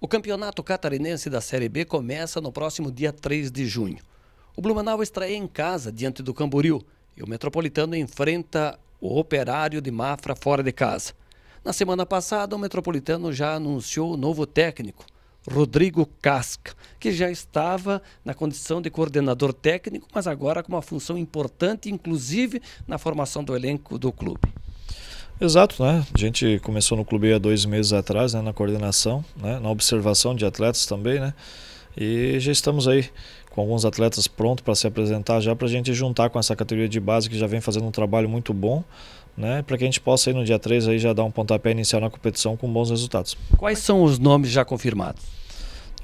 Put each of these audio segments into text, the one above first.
O campeonato catarinense da Série B começa no próximo dia 3 de junho. O Blumenau estreia em casa diante do Camboriú e o Metropolitano enfrenta o Operário de Mafra fora de casa. Na semana passada, o Metropolitano já anunciou o novo técnico, Rodrigo Casca, que já estava na condição de coordenador técnico, mas agora com uma função importante, inclusive na formação do elenco do clube. Exato, né? A gente começou no clube há dois meses atrás, né? na coordenação, né? na observação de atletas também, né? E já estamos aí com alguns atletas prontos para se apresentar já para a gente juntar com essa categoria de base que já vem fazendo um trabalho muito bom, né? Para que a gente possa aí no dia 3 aí já dar um pontapé inicial na competição com bons resultados. Quais são os nomes já confirmados?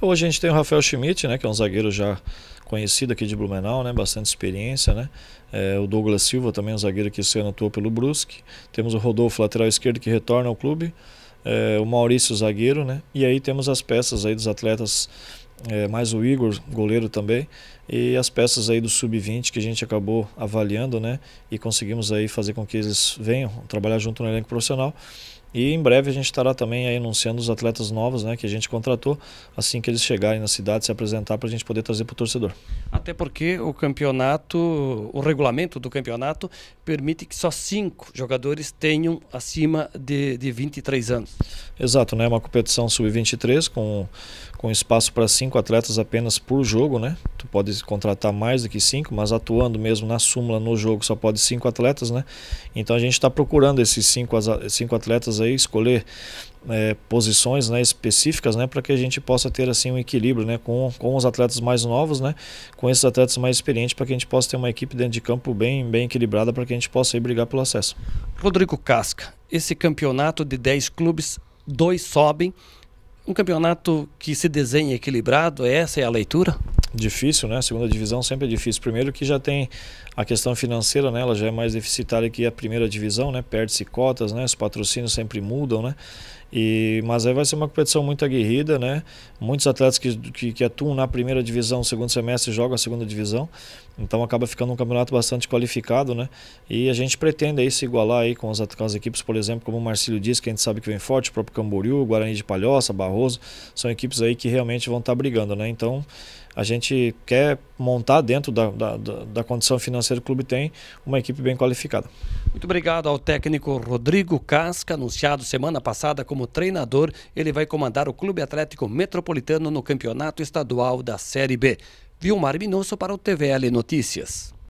Hoje a gente tem o Rafael Schmidt, né, que é um zagueiro já conhecido aqui de Blumenau, né, bastante experiência, né? É, o Douglas Silva também é um zagueiro que esse ano atuou pelo Brusque. Temos o Rodolfo, lateral esquerdo, que retorna ao clube. É, o Maurício, zagueiro, né? E aí temos as peças aí dos atletas, é, mais o Igor, goleiro também, e as peças aí do sub-20 que a gente acabou avaliando, né? E conseguimos aí fazer com que eles venham trabalhar junto no elenco profissional e em breve a gente estará também aí anunciando os atletas novos né, que a gente contratou, assim que eles chegarem na cidade, se apresentar para a gente poder trazer para o torcedor. Até porque o campeonato, o regulamento do campeonato permite que só cinco jogadores tenham acima de, de 23 anos. Exato, né? Uma competição sub-23 com, com espaço para cinco atletas apenas por jogo, né? Tu pode contratar mais do que cinco, mas atuando mesmo na súmula no jogo só pode cinco atletas, né? Então a gente está procurando esses cinco, cinco atletas aí escolher é, posições né, específicas né, para que a gente possa ter assim um equilíbrio né, com, com os atletas mais novos, né, com esses atletas mais experientes, para que a gente possa ter uma equipe dentro de campo bem, bem equilibrada para que a gente possa aí, brigar pelo acesso. Rodrigo Casca, esse campeonato de 10 clubes, dois sobem. Um campeonato que se desenha equilibrado, essa é a leitura? difícil, né? A segunda divisão sempre é difícil. Primeiro que já tem a questão financeira, né? Ela já é mais deficitária que a primeira divisão, né? Perde-se cotas, né? Os patrocínios sempre mudam, né? E, mas aí vai ser uma competição muito aguerrida, né? Muitos atletas que, que, que atuam na primeira divisão, segundo semestre, jogam a segunda divisão. Então acaba ficando um campeonato bastante qualificado, né? E a gente pretende aí se igualar aí com as, com as equipes, por exemplo, como o Marcílio disse, que a gente sabe que vem forte, o próprio Camboriú, Guarani de Palhoça, Barroso, são equipes aí que realmente vão estar brigando, né? Então a gente quer montar dentro da, da, da, condição financeira que o clube tem uma equipe bem qualificada. Muito obrigado ao técnico Rodrigo Casca, anunciado semana passada como como treinador, ele vai comandar o Clube Atlético Metropolitano no Campeonato Estadual da Série B. Vilmar Minosso para o TVL Notícias.